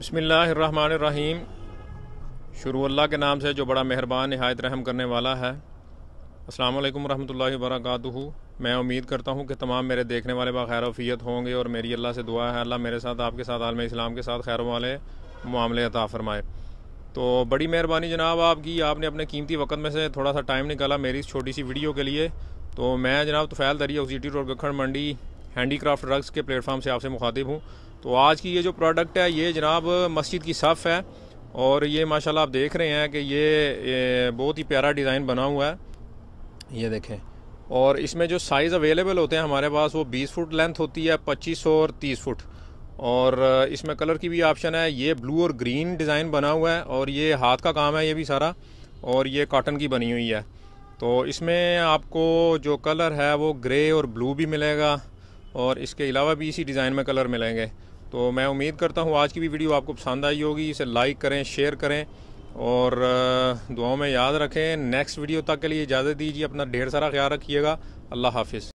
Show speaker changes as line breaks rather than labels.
बसमीम शुरू अल्लाह के नाम से जो बड़ा मेहरबान नहायत रहम करने वाला है अल्लाम वरहमल वरक मैं उम्मीद करता हूँ कि तमाम मेरे देखने वाले बाखैरफियत होंगे और मेरी अल्लाह से दुआ है अल्लाह मेरे साथ आपके साथ आलम इस्लाम के साथ खैर वाले मामले अता फ़रमाए तो बड़ी मेहरबानी जनाब आपकी आपने अपने कीमती वक्त में से थोड़ा सा टाइम निकाला मेरी छोटी सी वीडियो के लिए तो मैं जनाब तो फैल दरिया उसी रोड गखंड मंडी हैंडीक्राफ्ट रग्स के प्लेटफार्म से आपसे मुखातिब हूँ तो आज की ये जो प्रोडक्ट है ये जनाब मस्जिद की सफ़ है और ये माशाल्लाह आप देख रहे हैं कि ये, बहुत ही प्यारा डिज़ाइन बना हुआ है ये देखें और इसमें जो साइज़ अवेलेबल होते हैं हमारे पास वो 20 फुट लेंथ होती है सौ और 30 फुट और इसमें कलर की भी ऑप्शन है ये ब्लू और ग्रीन डिज़ाइन बना हुआ है और ये हाथ का काम है ये भी सारा और ये कॉटन की बनी हुई है तो इसमें आपको जो कलर है वो ग्रे और ब्लू भी मिलेगा और इसके अलावा भी इसी डिज़ाइन में कलर मिलेंगे तो मैं उम्मीद करता हूँ आज की भी वीडियो आपको पसंद आई होगी इसे लाइक करें शेयर करें और दुआओं में याद रखें नेक्स्ट वीडियो तक के लिए इजाज़त दीजिए अपना ढेर सारा ख्याल रखिएगा अल्लाह हाफिज़